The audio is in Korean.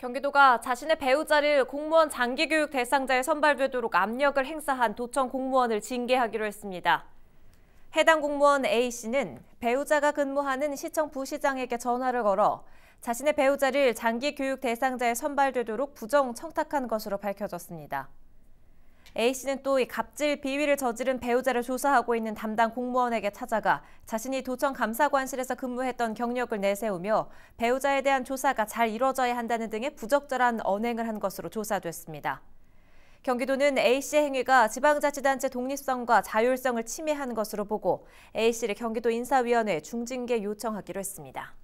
경기도가 자신의 배우자를 공무원 장기교육 대상자에 선발되도록 압력을 행사한 도청 공무원을 징계하기로 했습니다. 해당 공무원 A씨는 배우자가 근무하는 시청 부시장에게 전화를 걸어 자신의 배우자를 장기교육 대상자에 선발되도록 부정 청탁한 것으로 밝혀졌습니다. A씨는 또 이 갑질 비위를 저지른 배우자를 조사하고 있는 담당 공무원에게 찾아가 자신이 도청 감사관실에서 근무했던 경력을 내세우며 배우자에 대한 조사가 잘 이뤄져야 한다는 등의 부적절한 언행을 한 것으로 조사됐습니다. 경기도는 A씨의 행위가 지방자치단체 독립성과 자율성을 침해한 것으로 보고 A씨를 경기도 인사위원회 중징계 요청하기로 했습니다.